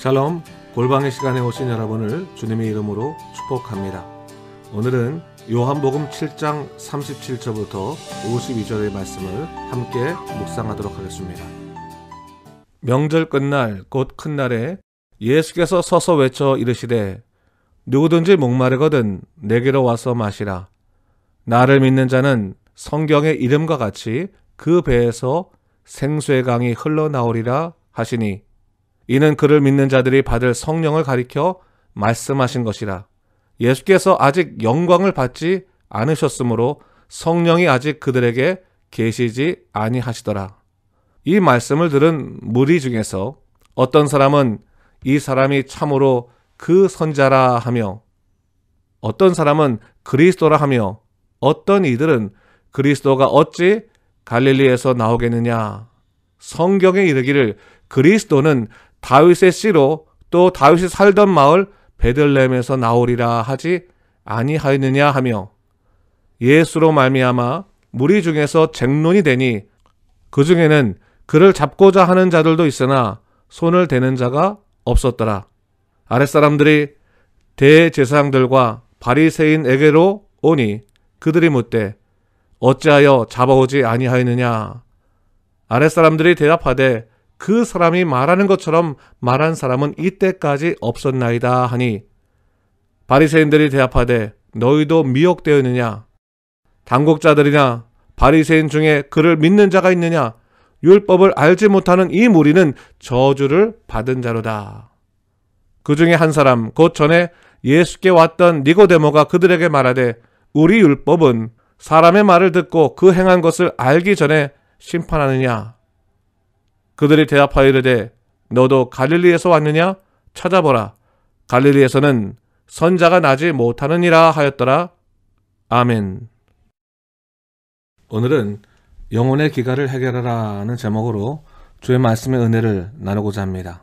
샬롬 골방의 시간에 오신 여러분을 주님의 이름으로 축복합니다. 오늘은 요한복음 7장 37절부터 52절의 말씀을 함께 묵상하도록 하겠습니다. 명절 끝날 곧 큰 날에 예수께서 서서 외쳐 이르시되 누구든지 목마르거든 내게로 와서 마시라. 나를 믿는 자는 성경의 이름과 같이 그 배에서 생수의 강이 흘러나오리라 하시니 이는 그를 믿는 자들이 받을 성령을 가리켜 말씀하신 것이라. 예수께서 아직 영광을 받지 않으셨으므로 성령이 아직 그들에게 계시지 아니하시더라. 이 말씀을 들은 무리 중에서 어떤 사람은 이 사람이 참으로 그 선자라 하며 어떤 사람은 그리스도라 하며 어떤 이들은 그리스도가 어찌 갈릴리에서 나오겠느냐. 성경에 이르기를 그리스도는 다윗의 씨로 또 다윗이 살던 마을 베들렘에서 나오리라 하지 아니하였느냐 하며 예수로 말미암아 무리 중에서 쟁론이 되니 그 중에는 그를 잡고자 하는 자들도 있으나 손을 대는 자가 없었더라. 아랫사람들이 대제사장들과 바리새인에게로 오니 그들이 묻되 어찌하여 잡아오지 아니하였느냐 아랫사람들이 대답하되 그 사람이 말하는 것처럼 말한 사람은 이때까지 없었나이다 하니 바리새인들이 대답하되 너희도 미혹되었느냐 당국자들이나 바리새인 중에 그를 믿는 자가 있느냐 율법을 알지 못하는 이 무리는 저주를 받은 자로다 그 중에 한 사람 곧 전에 예수께 왔던 니고데모가 그들에게 말하되 우리 율법은 사람의 말을 듣고 그 행한 것을 알기 전에 심판하느냐 그들이 대답하이르되 너도 갈릴리에서 왔느냐 찾아보라 갈릴리에서는 선자가 나지 못하느니라 하였더라 아멘. 오늘은 영혼의 기가를 해결하라는 제목으로 주의 말씀의 은혜를 나누고자 합니다.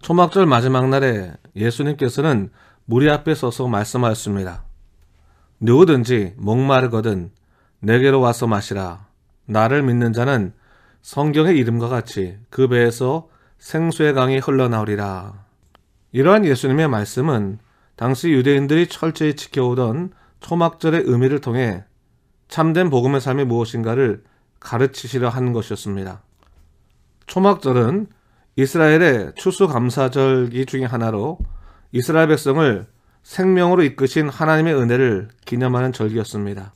초막절 마지막 날에 예수님께서는 무리 앞에 서서 말씀하였습니다. 누구든지 목마르거든 내게로 와서 마시라. 나를 믿는 자는 성경의 이름과 같이 그 배에서 생수의 강이 흘러나오리라. 이러한 예수님의 말씀은 당시 유대인들이 철저히 지켜오던 초막절의 의미를 통해 참된 복음의 삶이 무엇인가를 가르치시려 한 것이었습니다. 초막절은 이스라엘의 추수감사절기 중의 하나로 이스라엘 백성을 생명으로 이끄신 하나님의 은혜를 기념하는 절기였습니다.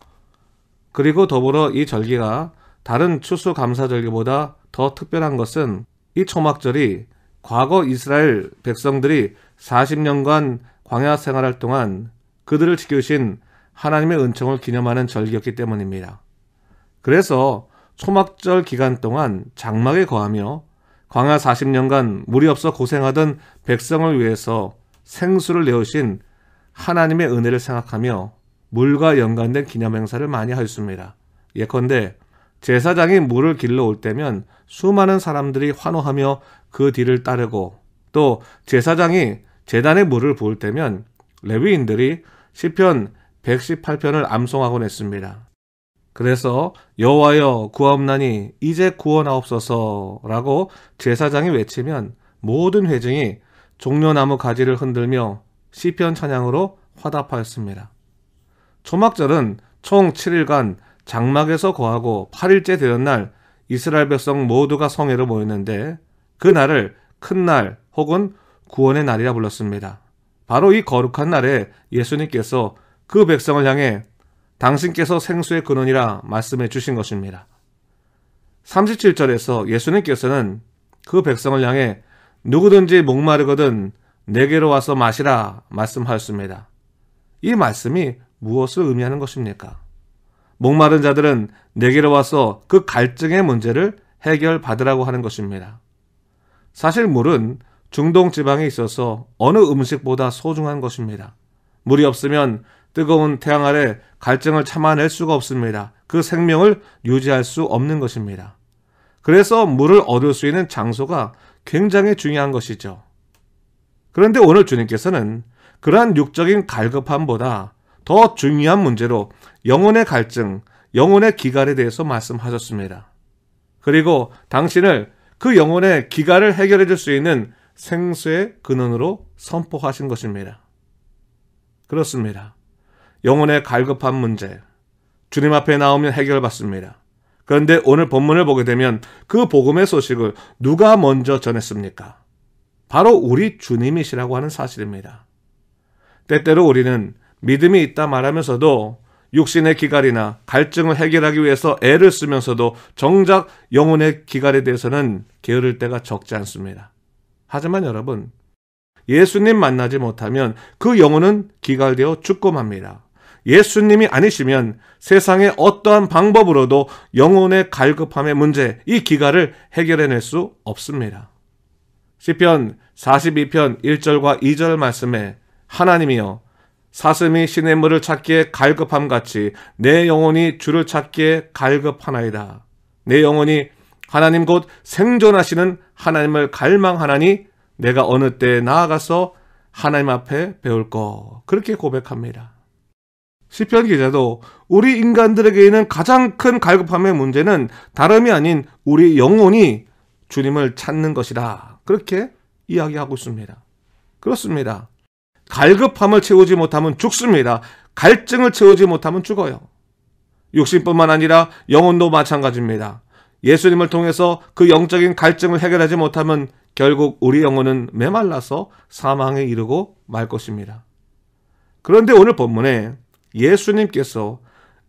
그리고 더불어 이 절기가 다른 추수감사절기보다 더 특별한 것은 이 초막절이 과거 이스라엘 백성들이 40년간 광야 생활할 동안 그들을 지켜주신 하나님의 은총을 기념하는 절기였기 때문입니다. 그래서 초막절 기간 동안 장막에 거하며 광야 40년간 물이 없어 고생하던 백성을 위해서 생수를 내오신 하나님의 은혜를 생각하며 물과 연관된 기념 행사를 많이 하였습니다. 예컨대 제사장이 물을 길러 올 때면 수많은 사람들이 환호하며 그 뒤를 따르고 또 제사장이 제단의 물을 부을 때면 레위인들이 시편 118편을 암송하곤 했습니다. 그래서 여호와여 구하옵나니 이제 구원하옵소서라고 제사장이 외치면 모든 회중이 종려나무 가지를 흔들며 시편 찬양으로 화답하였습니다. 초막절은 총 7일간 장막에서 거하고 8일째 되던 날 이스라엘 백성 모두가 성회로 모였는데 그 날을 큰 날 혹은 구원의 날이라 불렀습니다. 바로 이 거룩한 날에 예수님께서 그 백성을 향해 당신께서 생수의 근원이라 말씀해 주신 것입니다. 37절에서 예수님께서는 그 백성을 향해 누구든지 목마르거든 내게로 와서 마시라 말씀하였습니다. 이 말씀이 무엇을 의미하는 것입니까? 목마른 자들은 내게로 와서 그 갈증의 문제를 해결받으라고 하는 것입니다. 사실 물은 중동 지방에 있어서 어느 음식보다 소중한 것입니다. 물이 없으면 뜨거운 태양 아래 갈증을 참아낼 수가 없습니다. 그 생명을 유지할 수 없는 것입니다. 그래서 물을 얻을 수 있는 장소가 굉장히 중요한 것이죠. 그런데 오늘 주님께서는 그러한 육적인 갈급함보다 더 중요한 문제로 영혼의 갈증 영혼의 기갈에 대해서 말씀하셨습니다. 그리고 당신을 그 영혼의 기갈을 해결해 줄 수 있는 생수의 근원으로 선포하신 것입니다. 그렇습니다. 영혼의 갈급한 문제, 주님 앞에 나오면 해결받습니다. 그런데 오늘 본문을 보게 되면 그 복음의 소식을 누가 먼저 전했습니까? 바로 우리 주님이시라고 하는 사실입니다. 때때로 우리는 믿음이 있다 말하면서도 육신의 기갈이나 갈증을 해결하기 위해서 애를 쓰면서도 정작 영혼의 기갈에 대해서는 게으를 때가 적지 않습니다. 하지만 여러분, 예수님 만나지 못하면 그 영혼은 기갈되어 죽고 맙니다. 예수님이 아니시면 세상의 어떠한 방법으로도 영혼의 갈급함의 문제, 이 기갈을 해결해낼 수 없습니다. 시편 42편 1절과 2절 말씀에 하나님이여 사슴이 시냇 물을 찾기에 갈급함 같이 내 영혼이 주를 찾기에 갈급하나이다. 내 영혼이 하나님 곧 생존하시는 하나님을 갈망하나니 내가 어느 때에 나아가서 하나님 앞에 배울 거 그렇게 고백합니다. 시편 기자도 우리 인간들에게 있는 가장 큰 갈급함의 문제는 다름이 아닌 우리 영혼이 주님을 찾는 것이다. 그렇게 이야기하고 있습니다. 그렇습니다. 갈급함을 채우지 못하면 죽습니다. 갈증을 채우지 못하면 죽어요. 육신뿐만 아니라 영혼도 마찬가지입니다. 예수님을 통해서 그 영적인 갈증을 해결하지 못하면 결국 우리 영혼은 메말라서 사망에 이르고 말 것입니다. 그런데 오늘 본문에 예수님께서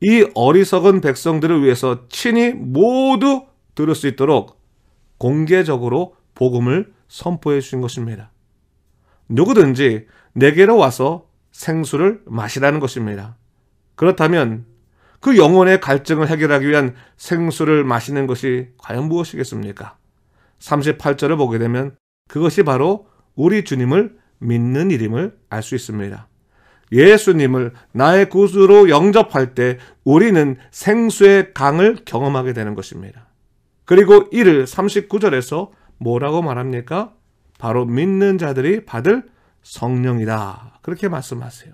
이 어리석은 백성들을 위해서 친히 모두 들을 수 있도록 공개적으로 복음을 선포해 주신 것입니다. 누구든지 내게로 와서 생수를 마시라는 것입니다. 그렇다면 그 영혼의 갈증을 해결하기 위한 생수를 마시는 것이 과연 무엇이겠습니까? 38절을 보게 되면 그것이 바로 우리 주님을 믿는 일임을 알 수 있습니다. 예수님을 나의 구주로 영접할 때 우리는 생수의 강을 경험하게 되는 것입니다. 그리고 이를 39절에서 뭐라고 말합니까? 바로 믿는 자들이 받을 성령이다. 그렇게 말씀하세요.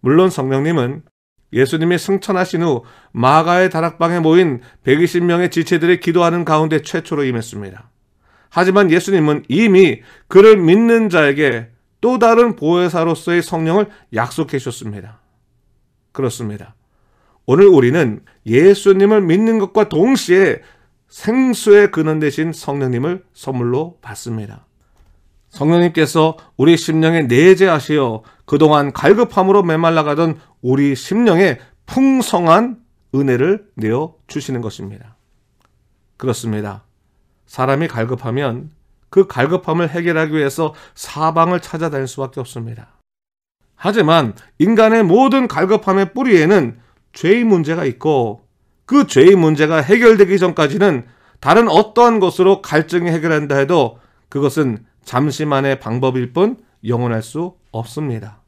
물론 성령님은 예수님이 승천하신 후 마가의 다락방에 모인 120명의 지체들이 기도하는 가운데 최초로 임했습니다. 하지만 예수님은 이미 그를 믿는 자에게 또 다른 보혜사로서의 성령을 약속해 주셨습니다. 그렇습니다. 오늘 우리는 예수님을 믿는 것과 동시에 생수의 근원 대신 성령님을 선물로 받습니다. 성령님께서 우리 심령에 내재하시어 그동안 갈급함으로 메말라가던 우리 심령에 풍성한 은혜를 내어 주시는 것입니다. 그렇습니다. 사람이 갈급하면 그 갈급함을 해결하기 위해서 사방을 찾아다닐 수밖에 없습니다. 하지만 인간의 모든 갈급함의 뿌리에는 죄의 문제가 있고 그 죄의 문제가 해결되기 전까지는 다른 어떠한 것으로 갈증이 해결한다 해도 그것은 잠시만의 방법일 뿐 영원할 수 없습니다.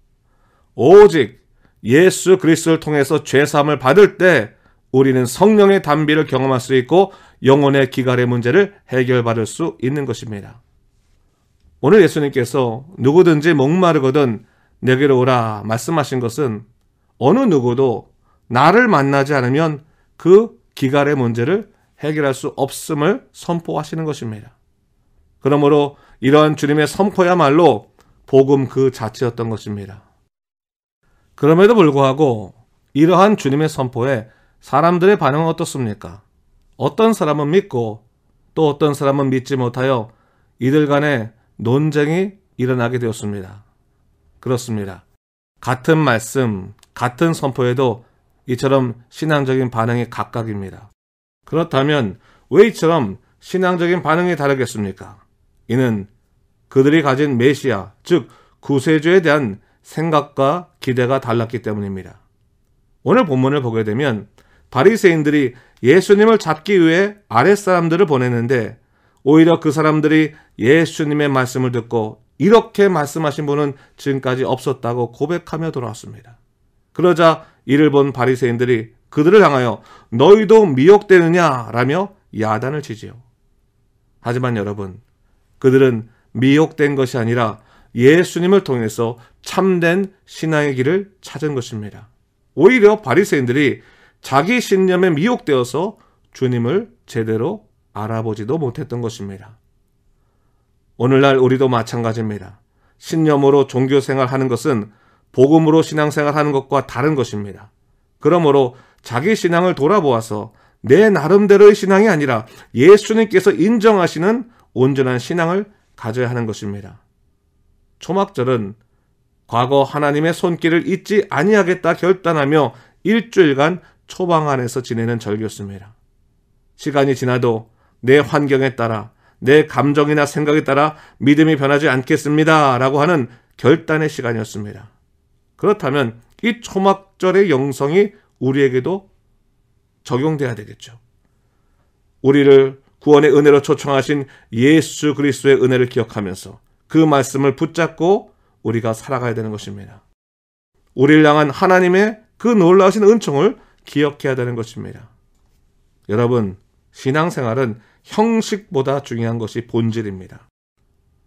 오직 예수 그리스도를 통해서 죄 사함을 받을 때 우리는 성령의 담비를 경험할 수 있고 영혼의 기갈의 문제를 해결받을 수 있는 것입니다. 오늘 예수님께서 누구든지 목마르거든 내게로 오라 말씀하신 것은 어느 누구도 나를 만나지 않으면 그 기갈의 문제를 해결할 수 없음을 선포하시는 것입니다. 그러므로 이러한 주님의 선포야말로 복음 그 자체였던 것입니다. 그럼에도 불구하고 이러한 주님의 선포에 사람들의 반응은 어떻습니까? 어떤 사람은 믿고 또 어떤 사람은 믿지 못하여 이들 간에 논쟁이 일어나게 되었습니다. 그렇습니다. 같은 말씀, 같은 선포에도 이처럼 신앙적인 반응이 각각입니다. 그렇다면 왜 이처럼 신앙적인 반응이 다르겠습니까? 이는 그들이 가진 메시아, 즉 구세주에 대한 생각과 기대가 달랐기 때문입니다. 오늘 본문을 보게 되면 바리새인들이 예수님을 잡기 위해 아랫사람들을 보냈는데 오히려 그 사람들이 예수님의 말씀을 듣고 이렇게 말씀하신 분은 지금까지 없었다고 고백하며 돌아왔습니다. 그러자 이를 본 바리새인들이 그들을 향하여 너희도 미혹되느냐라며 야단을 치지요. 하지만 여러분, 그들은 미혹된 것이 아니라 예수님을 통해서 참된 신앙의 길을 찾은 것입니다. 오히려 바리새인들이 자기 신념에 미혹되어서 주님을 제대로 알아보지도 못했던 것입니다. 오늘날 우리도 마찬가지입니다. 신념으로 종교 생활하는 것은 복음으로 신앙 생활하는 것과 다른 것입니다. 그러므로 자기 신앙을 돌아보아서 내 나름대로의 신앙이 아니라 예수님께서 인정하시는 온전한 신앙을 가져야 하는 것입니다. 초막절은 과거 하나님의 손길을 잊지 아니하겠다 결단하며 일주일간 초방 안에서 지내는 절기였습니다. 시간이 지나도 내 환경에 따라 내 감정이나 생각에 따라 믿음이 변하지 않겠습니다. 라고 하는 결단의 시간이었습니다. 그렇다면 이 초막절의 영성이 우리에게도 적용돼야 되겠죠. 우리를 구원의 은혜로 초청하신 예수 그리스도의 은혜를 기억하면서 그 말씀을 붙잡고 우리가 살아가야 되는 것입니다. 우리를 향한 하나님의 그 놀라우신 은총을 기억해야 되는 것입니다. 여러분, 신앙생활은 형식보다 중요한 것이 본질입니다.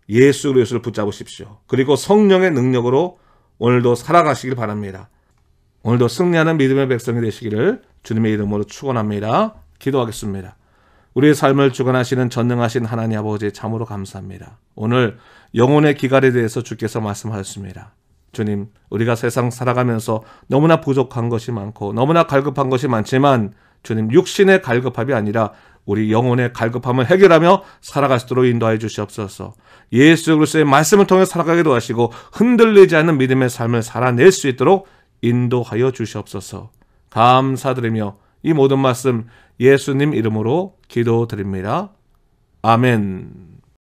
예수 그리스도를 붙잡으십시오. 그리고 성령의 능력으로 오늘도 살아가시길 바랍니다. 오늘도 승리하는 믿음의 백성이 되시기를 주님의 이름으로 축원합니다. 기도하겠습니다. 우리의 삶을 주관하시는 전능하신 하나님 아버지 참으로 감사합니다. 오늘 영혼의 기갈에 대해서 주께서 말씀하셨습니다. 주님, 우리가 세상 살아가면서 너무나 부족한 것이 많고 너무나 갈급한 것이 많지만 주님 육신의 갈급함이 아니라 우리 영혼의 갈급함을 해결하며 살아갈 수 있도록 인도하여 주시옵소서. 예수 그리스도의 말씀을 통해 살아가기도 하시고 흔들리지 않는 믿음의 삶을 살아낼 수 있도록 인도하여 주시옵소서. 감사드리며 이 모든 말씀 예수님 이름으로 기도드립니다. 아멘.